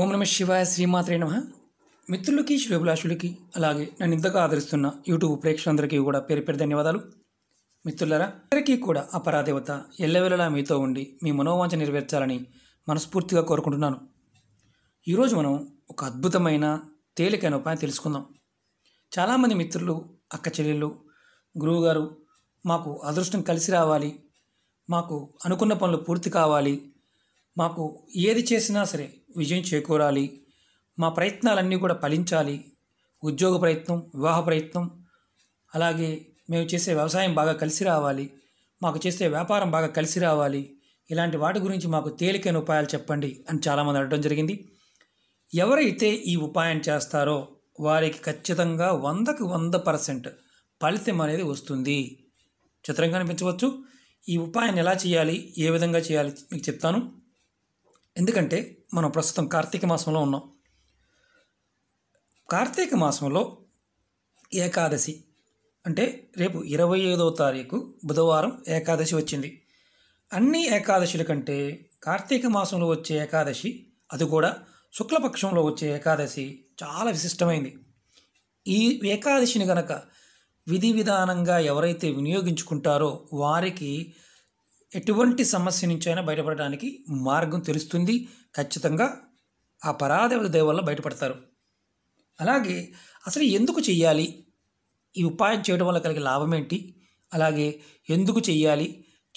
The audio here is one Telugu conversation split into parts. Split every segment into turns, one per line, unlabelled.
ఓం నమ శివాయ శ్రీమాత్రే నమ మిత్రులకి శివభిలాషులకి అలాగే నన్ను ఇంతగా ఆదరిస్తున్న యూట్యూబ్ ప్రేక్షకులందరికీ కూడా పేరు పేరు ధన్యవాదాలు మిత్రులరా అందరికీ కూడా అపరాదేవత ఎల్లవెల్లలా మీతో ఉండి మీ మనోవాంఛ నెరవేర్చాలని మనస్ఫూర్తిగా కోరుకుంటున్నాను ఈరోజు మనం ఒక అద్భుతమైన తేలికైన ఉపాయం తెలుసుకుందాం చాలామంది మిత్రులు అక్క చెల్లెళ్ళు గురువుగారు మాకు అదృష్టం కలిసి రావాలి మాకు అనుకున్న పనులు పూర్తి కావాలి మాకు ఏది చేసినా సరే విజయం చేకూరాలి మా ప్రయత్నాలన్నీ కూడా ఫలించాలి ఉద్యోగ ప్రయత్నం వివాహ ప్రయత్నం అలాగే మేము చేసే వ్యవసాయం బాగా కలిసి రావాలి మాకు చేసే వ్యాపారం బాగా కలిసి రావాలి ఇలాంటి వాటి గురించి మాకు తేలికైన ఉపాయాలు చెప్పండి అని చాలామంది అడగడం జరిగింది ఎవరైతే ఈ ఉపాయం చేస్తారో వారికి ఖచ్చితంగా వందకు వంద పర్సెంట్ ఫలితం అనేది వస్తుంది చిత్రంగా అనిపించవచ్చు ఈ ఉపాయాన్ని ఎలా చేయాలి ఏ విధంగా చేయాలి మీకు చెప్తాను ఎందుకంటే మనం ప్రస్తుతం కార్తీక మాసంలో ఉన్నాం కార్తీక మాసంలో ఏకాదశి అంటే రేపు ఇరవై ఐదవ తారీఖు బుధవారం ఏకాదశి వచ్చింది అన్ని ఏకాదశుల కంటే కార్తీక మాసంలో వచ్చే ఏకాదశి అది కూడా శుక్లపక్షంలో వచ్చే ఏకాదశి చాలా విశిష్టమైంది ఈ ఏకాదశిని గనక విధి విధానంగా ఎవరైతే వినియోగించుకుంటారో వారికి ఎటువంటి సమస్య నుంచైనా బయటపడడానికి మార్గం తెలుస్తుంది ఖచ్చితంగా ఆ పరాదేవత దయ వల్ల బయటపడతారు అలాగే అసలు ఎందుకు చేయాలి ఈ ఉపాయం చేయడం వల్ల కలిగే లాభం ఏంటి అలాగే ఎందుకు చేయాలి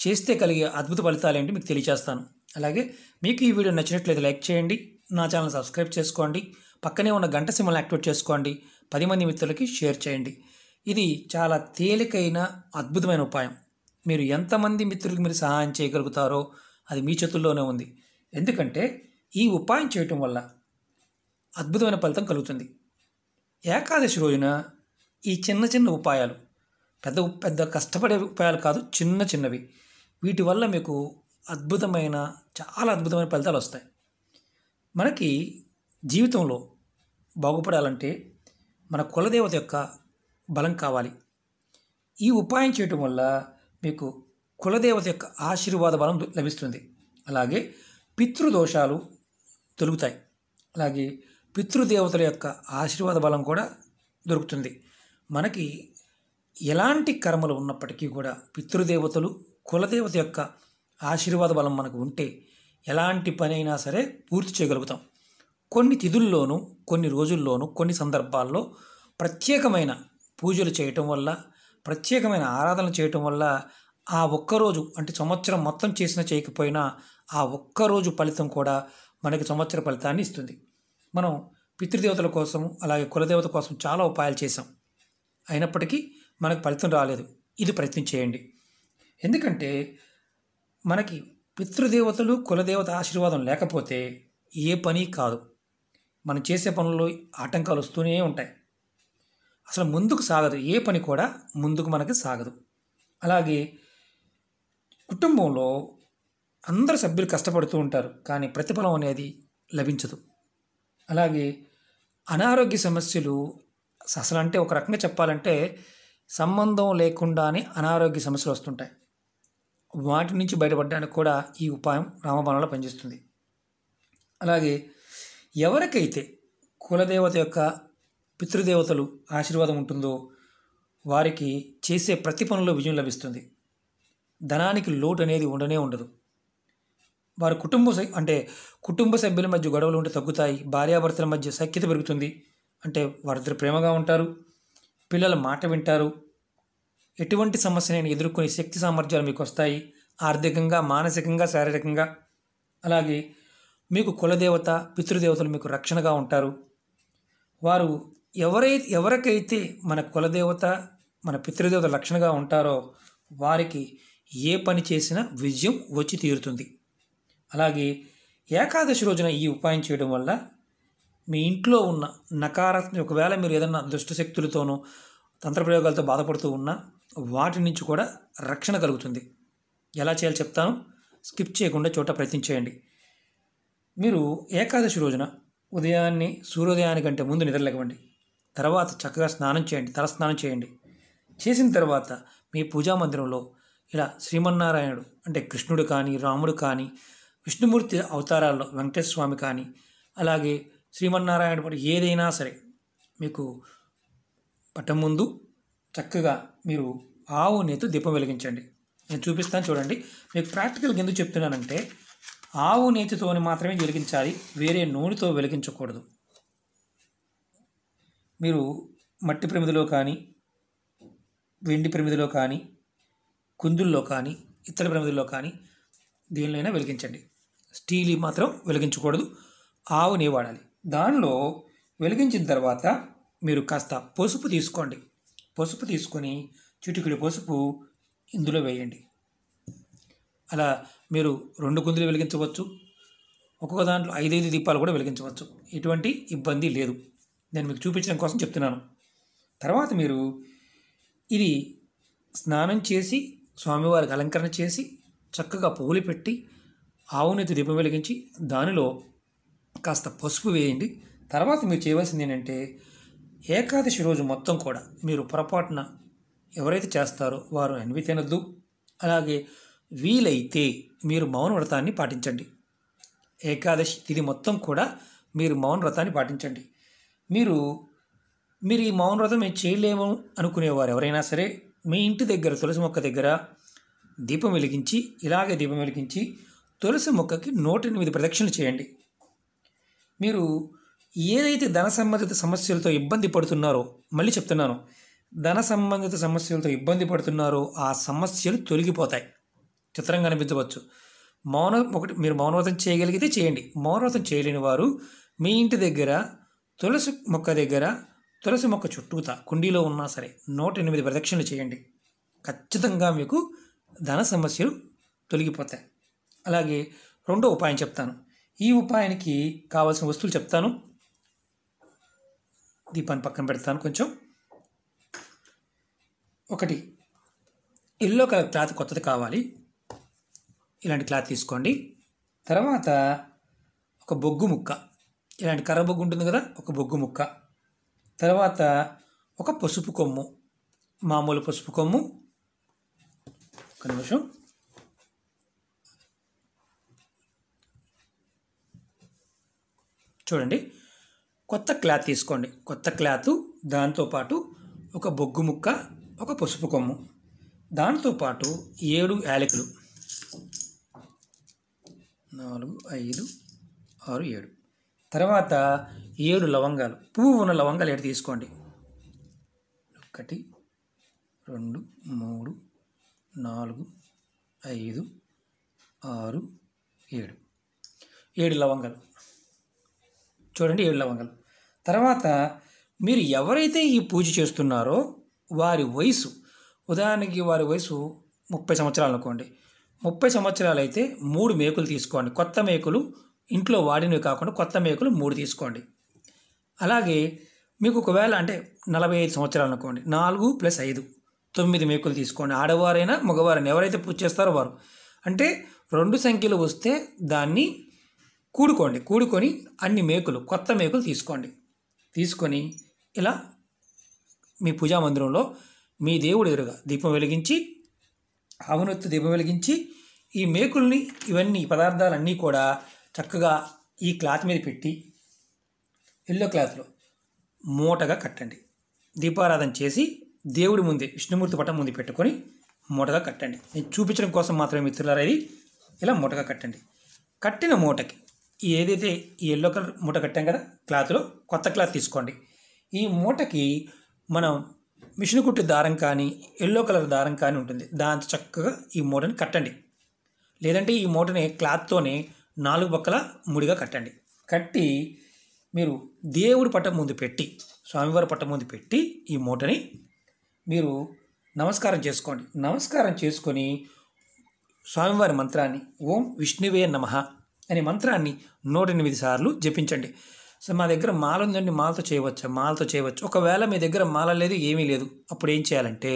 చేస్తే కలిగే అద్భుత ఫలితాలు ఏంటి మీకు తెలియజేస్తాను అలాగే మీకు ఈ వీడియో నచ్చినట్లయితే లైక్ చేయండి నా ఛానల్ సబ్స్క్రైబ్ చేసుకోండి పక్కనే ఉన్న గంట సిమ్మల్ని యాక్టివేట్ చేసుకోండి పది మంది మిత్రులకి షేర్ చేయండి ఇది చాలా తేలికైన అద్భుతమైన ఉపాయం మీరు ఎంతమంది మిత్రులకు మీరు సహాయం చేయగలుగుతారో అది మీ చేతుల్లోనే ఉంది ఎందుకంటే ఈ ఉపాయం చేయటం వల్ల అద్భుతమైన ఫలితం కలుగుతుంది ఏకాదశి రోజున ఈ చిన్న చిన్న ఉపాయాలు పెద్ద పెద్ద కష్టపడే ఉపాయాలు కాదు చిన్న చిన్నవి వీటి వల్ల మీకు అద్భుతమైన చాలా అద్భుతమైన ఫలితాలు వస్తాయి మనకి జీవితంలో బాగుపడాలంటే మన కులదేవత యొక్క బలం కావాలి ఈ ఉపాయం చేయటం వల్ల మీకు కులదేవత యొక్క ఆశీర్వాద బలం లభిస్తుంది అలాగే పితృదోషాలు తొలుగుతాయి అలాగే పితృదేవతల యొక్క ఆశీర్వాద బలం కూడా దొరుకుతుంది మనకి ఎలాంటి కర్మలు ఉన్నప్పటికీ కూడా పితృదేవతలు కులదేవత యొక్క ఆశీర్వాద బలం మనకు ఉంటే ఎలాంటి పని అయినా సరే పూర్తి చేయగలుగుతాం కొన్ని తిథుల్లోనూ కొన్ని రోజుల్లోనూ కొన్ని సందర్భాల్లో ప్రత్యేకమైన పూజలు చేయటం వల్ల ప్రత్యేకమైన ఆరాధన చేయటం వల్ల ఆ ఒక్కరోజు అంటే సంవత్సరం మొత్తం చేసిన చేయకపోయినా ఆ ఒక్కరోజు ఫలితం కూడా మనకి సంవత్సర ఫలితాన్ని ఇస్తుంది మనం పితృదేవతల కోసం అలాగే కులదేవత కోసం చాలా ఉపాయాలు చేసాం అయినప్పటికీ మనకు ఫలితం రాలేదు ఇది ప్రయత్నం చేయండి ఎందుకంటే మనకి పితృదేవతలు కులదేవత ఆశీర్వాదం లేకపోతే ఏ పని కాదు మనం చేసే పనుల్లో ఆటంకాలు వస్తూనే ఉంటాయి అసలు ముందుకు సాగదు ఏ పని కూడా ముందుకు మనకి సాగదు అలాగే కుటుంబంలో అందరు సభ్యులు కష్టపడుతూ ఉంటారు కానీ ప్రతిఫలం అనేది లభించదు అలాగే అనారోగ్య సమస్యలు అసలు అంటే ఒక రకంగా చెప్పాలంటే సంబంధం లేకుండానే అనారోగ్య సమస్యలు వస్తుంటాయి వాటి నుంచి బయటపడడానికి కూడా ఈ ఉపాయం రామబాణంలో పనిచేస్తుంది అలాగే ఎవరికైతే కులదేవత యొక్క పితృదేవతలు ఆశీర్వాదం ఉంటుందో వారికి చేసే ప్రతి పనుల్లో విజయం లభిస్తుంది ధనానికి లోటు అనేది ఉండనే ఉండదు వారి కుటుంబ అంటే కుటుంబ సభ్యుల మధ్య గొడవలు ఉంటే తగ్గుతాయి భార్యాభర్తల మధ్య సఖ్యత పెరుగుతుంది అంటే వారిద్దరు ప్రేమగా ఉంటారు పిల్లల మాట వింటారు ఎటువంటి సమస్యనైనా ఎదుర్కొనే శక్తి సామర్థ్యాలు మీకు వస్తాయి ఆర్థికంగా మానసికంగా శారీరకంగా అలాగే మీకు కులదేవత పితృదేవతలు మీకు రక్షణగా ఉంటారు వారు ఎవరైతే ఎవరికైతే మన కులదేవత మన పితృదేవత లక్షణగా ఉంటారో వారికి ఏ పని చేసినా విజయం వచ్చి తీరుతుంది అలాగే ఏకాదశి రోజున ఈ ఉపాయం చేయడం వల్ల మీ ఇంట్లో ఉన్న నకారాత్మక ఒకవేళ మీరు ఏదన్నా దుష్టశక్తులతోనూ తంత్రప్రయోగాలతో బాధపడుతూ ఉన్నా వాటి నుంచి కూడా రక్షణ కలుగుతుంది ఎలా చేయాలో చెప్తాను స్కిప్ చేయకుండా చోట ప్రయత్నం చేయండి మీరు ఏకాదశి రోజున ఉదయాన్నే సూర్యోదయానికంటే ముందు నిద్రలేగవండి తర్వాత చక్కగా స్నానం చేయండి తల స్నానం చేయండి చేసిన తర్వాత మీ పూజా మందిరంలో ఇలా శ్రీమన్నారాయణుడు అంటే కృష్ణుడు కానీ రాముడు కానీ విష్ణుమూర్తి అవతారాల్లో వెంకటేశ్వర స్వామి కానీ అలాగే శ్రీమన్నారాయణ పట్టు ఏదైనా సరే మీకు పట్టం ముందు చక్కగా మీరు ఆవు నేతో దీపం వెలిగించండి నేను చూపిస్తాను చూడండి మీకు ప్రాక్టికల్గా ఎందుకు చెప్తున్నానంటే ఆవు నేతితోని మాత్రమే వెలిగించాలి వేరే నూనెతో వెలిగించకూడదు మీరు మట్టి ప్రమిదిలో కానీ వెండి ప్రమిదిలో కానీ కుందుల్లో కానీ ఇతర ప్రమిదల్లో కానీ దేనిలోనైనా వెలిగించండి స్టీల్ మాత్రం వెలిగించకూడదు ఆవునే వాడాలి దానిలో వెలిగించిన తర్వాత మీరు కాస్త పసుపు తీసుకోండి పసుపు తీసుకొని చిటికుడి పసుపు ఇందులో వేయండి అలా మీరు రెండు కుందులు వెలిగించవచ్చు ఒక్కొక్క దాంట్లో ఐదైదు దీపాలు కూడా వెలిగించవచ్చు ఎటువంటి ఇబ్బంది లేదు నేను మీకు చూపించడం కోసం చెప్తున్నాను తర్వాత మీరు ఇది స్నానం చేసి స్వామివారికి అలంకరణ చేసి చక్కగా పువ్వులు పెట్టి ఆవునెత్తి దీపం వెలిగించి దానిలో కాస్త పసుపు వేయండి తర్వాత మీరు చేయవలసింది ఏంటంటే ఏకాదశి రోజు మొత్తం కూడా మీరు పొరపాటున ఎవరైతే చేస్తారో వారు ఎన్వి తినద్దు అలాగే వీలైతే మీరు మౌన వ్రతాన్ని పాటించండి ఏకాదశి తిది మొత్తం కూడా మీరు మౌన వ్రతాన్ని పాటించండి మీరు మీరు ఈ మౌన వ్రతం మేము చేయలేము అనుకునేవారు ఎవరైనా సరే మీ ఇంటి దగ్గర తులసి మొక్క దగ్గర దీపం వెలిగించి ఇలాగే దీపం వెలిగించి తులసి మొక్కకి నూట ఎనిమిది ప్రదక్షిణలు చేయండి మీరు ఏదైతే ధన సంబంధిత సమస్యలతో ఇబ్బంది పడుతున్నారో మళ్ళీ చెప్తున్నాను ధన సంబంధిత సమస్యలతో ఇబ్బంది పడుతున్నారో ఆ సమస్యలు తొలగిపోతాయి చిత్రంగా అనిపించవచ్చు మౌన ఒకటి మీరు మౌనవ్రతం చేయగలిగితే చేయండి మౌనవ్రతం చేయలేని వారు మీ ఇంటి దగ్గర తులసి మొక్క దగ్గర తులసి మొక్క చుట్టూత కుండీలో ఉన్నా సరే నూట ఎనిమిది ప్రదక్షిణలు చేయండి ఖచ్చితంగా మీకు ధన సమస్యలు తొలగిపోతాయి అలాగే రెండో ఉపాయం చెప్తాను ఈ ఉపాయానికి కావాల్సిన వస్తువులు చెప్తాను దీపాన్ని పక్కన పెడతాను కొంచెం ఒకటి ఎల్లో కలర్ క్లాత్ కొత్తది కావాలి ఇలాంటి క్లాత్ తీసుకోండి తర్వాత ఒక బొగ్గు ముక్క ఇలాంటి కర్ర బొగ్గు ఉంటుంది కదా ఒక బొగ్గు ముక్క తర్వాత ఒక పసుపు కొమ్ము మామూలు పసుపు కొమ్ము ఒక నిమిషం చూడండి కొత్త క్లాత్ తీసుకోండి కొత్త క్లాత్ దాంతోపాటు ఒక బొగ్గు ముక్క ఒక పసుపు కొమ్ము దాంతోపాటు ఏడు యాలకులు నాలుగు ఐదు ఆరు ఏడు తర్వాత ఏడు లవంగాలు పువ్వు ఉన్న లవంగాలు ఏడు తీసుకోండి ఒకటి రెండు మూడు నాలుగు ఐదు ఆరు ఏడు ఏడు లవంగాలు చూడండి ఏడు లవంగాలు తర్వాత మీరు ఎవరైతే ఈ పూజ చేస్తున్నారో వారి వయసు ఉదాహరణకి వారి వయసు ముప్పై సంవత్సరాలు అనుకోండి ముప్పై సంవత్సరాలు అయితే మూడు మేకులు తీసుకోండి కొత్త మేకులు ఇంట్లో వాడినవి కాకుండా కొత్త మేకలు మూడు తీసుకోండి అలాగే మీకు ఒకవేళ అంటే నలభై ఐదు సంవత్సరాలు అనుకోండి నాలుగు ప్లస్ ఐదు తొమ్మిది మేకులు తీసుకోండి ఆడవారైనా మగవారైనా ఎవరైతే పూజ చేస్తారో వారు అంటే రెండు సంఖ్యలు వస్తే దాన్ని కూడుకోండి కూడుకొని అన్ని మేకులు కొత్త మేకులు తీసుకోండి తీసుకొని ఇలా మీ పూజా మందిరంలో మీ దేవుడు ఎదురుగా దీపం వెలిగించి ఆవునొత్తు దీపం వెలిగించి ఈ మేకుల్ని ఇవన్నీ పదార్థాలన్నీ కూడా చక్కగా ఈ క్లాత్ మీద పెట్టి ఎల్లో క్లాత్లో మూటగా కట్టండి దీపారాధన చేసి దేవుడి ముందే విష్ణుమూర్తి పటం ముందు పెట్టుకొని మూటగా కట్టండి నేను చూపించడం కోసం మాత్రమే మిత్రులారా ఇది ఇలా మూటగా కట్టండి కట్టిన మూటకి ఏదైతే ఈ ఎల్లో కలర్ మూట కట్టాం కదా క్లాత్లో కొత్త క్లాత్ తీసుకోండి ఈ మూటకి మనం మిషన్ కుట్టి దారం కానీ ఎల్లో కలర్ దారం కానీ ఉంటుంది దాంతో చక్కగా ఈ మూటని కట్టండి లేదంటే ఈ మూటని క్లాత్తోనే నాలుగు పక్కల ముడిగా కట్టండి కట్టి మీరు దేవుడి పట్టం ముందు పెట్టి స్వామివారి పట్టం ముందు పెట్టి ఈ మూటని మీరు నమస్కారం చేసుకోండి నమస్కారం చేసుకొని స్వామివారి మంత్రాన్ని ఓం విష్ణువే నమ అనే మంత్రాన్ని నూట ఎనిమిది సార్లు జపించండి సో మా దగ్గర మాల ఉందండి మాలతో చేయవచ్చు మాలతో చేయవచ్చు ఒకవేళ మీ దగ్గర మాల లేదు ఏమీ లేదు అప్పుడు ఏం చేయాలంటే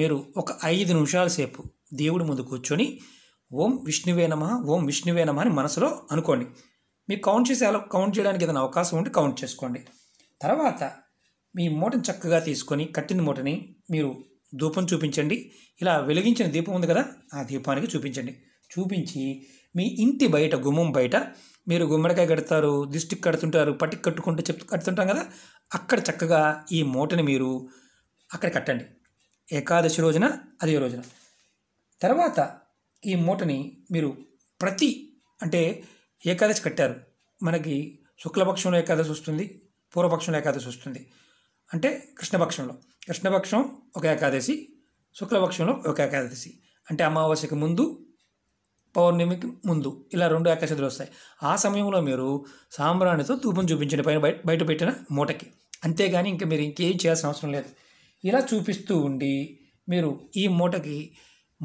మీరు ఒక ఐదు నిమిషాల సేపు దేవుడి ముందు కూర్చొని ఓం విష్ణువే నమ ఓం విష్ణువే నమ అని మనసులో అనుకోండి మీకు కౌంట్ చేసే కౌంట్ చేయడానికి ఏదైనా అవకాశం ఉంటే కౌంట్ చేసుకోండి తర్వాత మీ మూటను చక్కగా తీసుకొని కట్టిన మూటని మీరు ధూపం చూపించండి ఇలా వెలిగించిన దీపం ఉంది కదా ఆ దీపానికి చూపించండి చూపించి మీ ఇంటి బయట గుమ్మం బయట మీరు గుమ్మడికాయ కడతారు దిష్టికి కడుతుంటారు పట్టికి కట్టుకుంటూ చెప్తూ కడుతుంటాం కదా అక్కడ చక్కగా ఈ మూటని మీరు అక్కడ కట్టండి ఏకాదశి రోజున అదే రోజున తర్వాత ఈ మూటని మీరు ప్రతి అంటే ఏకాదశి కట్టారు మనకి శుక్లపక్షంలో ఏకాదశి వస్తుంది పూర్వపక్షంలో ఏకాదశి వస్తుంది అంటే కృష్ణపక్షంలో కృష్ణపక్షం ఒక ఏకాదశి శుక్లపక్షంలో ఒక ఏకాదశి అంటే అమావాస్యకి ముందు పౌర్ణమికి ముందు ఇలా రెండు ఏకాశతులు వస్తాయి ఆ సమయంలో మీరు సాంబ్రాణితో తూపం చూపించండి పైన బయట పెట్టిన మూటకి అంతేగాని ఇంకా మీరు ఇంకేం చేయాల్సిన అవసరం లేదు ఇలా చూపిస్తూ ఉండి మీరు ఈ మూటకి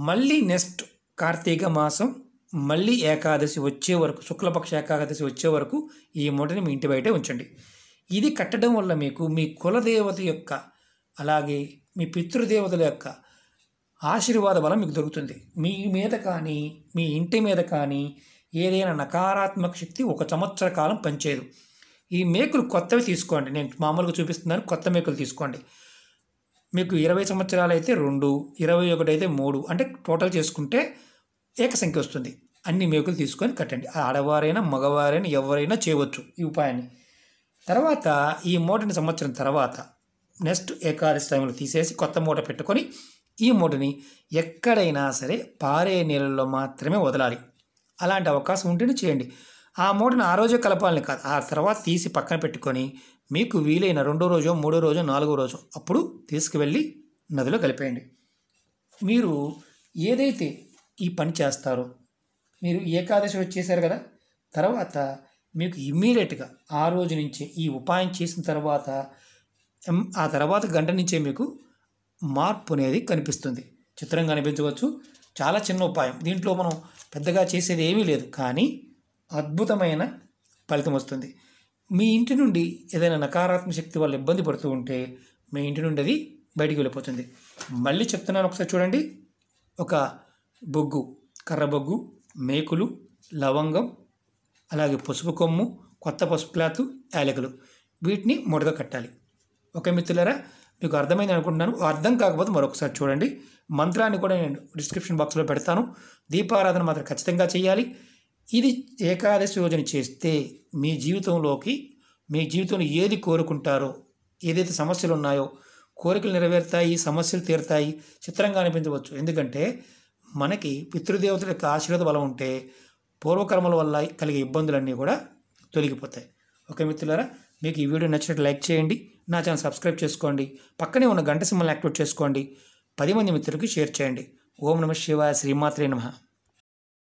మళ్ళీ నెక్స్ట్ కార్తీక మాసం మళ్ళీ ఏకాదశి వచ్చే వరకు శుక్లపక్ష ఏకాదశి వచ్చే వరకు ఈ మూటని మీ ఇంటి బయటే ఉంచండి ఇది కట్టడం వల్ల మీకు మీ కులదేవత యొక్క అలాగే మీ పితృదేవతల యొక్క ఆశీర్వాద బలం మీకు దొరుకుతుంది మీ మీద కానీ మీ ఇంటి మీద కానీ ఏదైనా నకారాత్మక శక్తి ఒక సంవత్సర కాలం పనిచేయదు ఈ మేకులు కొత్తవి తీసుకోండి నేను మామూలుగా చూపిస్తున్నాను కొత్త మేకులు తీసుకోండి మీకు ఇరవై సంవత్సరాలు అయితే రెండు ఇరవై ఒకటి అయితే మూడు అంటే టోటల్ చేసుకుంటే ఏకసంఖ్య వస్తుంది అన్ని మేకులు తీసుకొని కట్టండి ఆడవారైనా మగవారైనా ఎవరైనా చేయవచ్చు ఈ ఉపాయాన్ని తర్వాత ఈ మూటని సంవత్సరం తర్వాత నెక్స్ట్ ఏకాదశి టైంలో తీసేసి కొత్త మూట పెట్టుకొని ఈ మూటని ఎక్కడైనా సరే పారే నీళ్ళలో మాత్రమే వదలాలి అలాంటి అవకాశం ఉంటేనే చేయండి ఆ మూటను ఆ రోజే కలపాలని కాదు ఆ తర్వాత తీసి పక్కన పెట్టుకొని మీకు వీలైన రెండో రోజు మూడో రోజు నాలుగో రోజు అప్పుడు తీసుకువెళ్ళి నదిలో కలిపేయండి మీరు ఏదైతే ఈ పని చేస్తారు మీరు ఏకాదశి వచ్చేసారు కదా తర్వాత మీకు ఇమ్మీడియట్గా ఆ రోజు నుంచే ఈ ఉపాయం చేసిన తర్వాత ఆ తర్వాత గంట నుంచే మీకు మార్పు అనేది కనిపిస్తుంది చిత్రంగా అనిపించవచ్చు చాలా చిన్న ఉపాయం దీంట్లో మనం పెద్దగా చేసేది ఏమీ లేదు కానీ అద్భుతమైన ఫలితం వస్తుంది మీ ఇంటి నుండి ఏదైనా నకారాత్మక శక్తి వల్ల ఇబ్బంది పడుతూ ఉంటే మీ ఇంటి నుండి అది బయటికి వెళ్ళిపోతుంది మళ్ళీ చెప్తున్నాను ఒకసారి చూడండి ఒక బొగ్గు కర్రబొగ్గు మేకులు లవంగం అలాగే పసుపు కొమ్ము కొత్త పసుపు క్లాత్ యాలకులు వీటిని ముడత కట్టాలి ఓకే మిత్రులరా మీకు అర్థమైంది అనుకుంటున్నాను అర్థం కాకపోతే మరొకసారి చూడండి మంత్రాన్ని కూడా నేను డిస్క్రిప్షన్ బాక్స్లో పెడతాను దీపారాధన మాత్రం ఖచ్చితంగా చేయాలి ఇది ఏకాదశి రోజున చేస్తే మీ జీవితంలోకి మీ జీవితంలో ఏది కోరుకుంటారో ఏదైతే సమస్యలు ఉన్నాయో కోరికలు నెరవేరుతాయి సమస్యలు తీరుతాయి చిత్రంగా అనిపించవచ్చు ఎందుకంటే మనకి పితృదేవతల యొక్క ఆశీర్వాద బలం ఉంటే పూర్వకర్మల వల్ల కలిగే ఇబ్బందులన్నీ కూడా తొలగిపోతాయి ఓకే మిత్రులారా మీకు ఈ వీడియో నచ్చినట్టు లైక్ చేయండి నా ఛానల్ సబ్స్క్రైబ్ చేసుకోండి పక్కనే ఉన్న గంట సింబల్ని యాక్టివేట్ చేసుకోండి పది మంది మిత్రులకి షేర్ చేయండి ఓం నమ శివాయ శ్రీమాత్రే నమ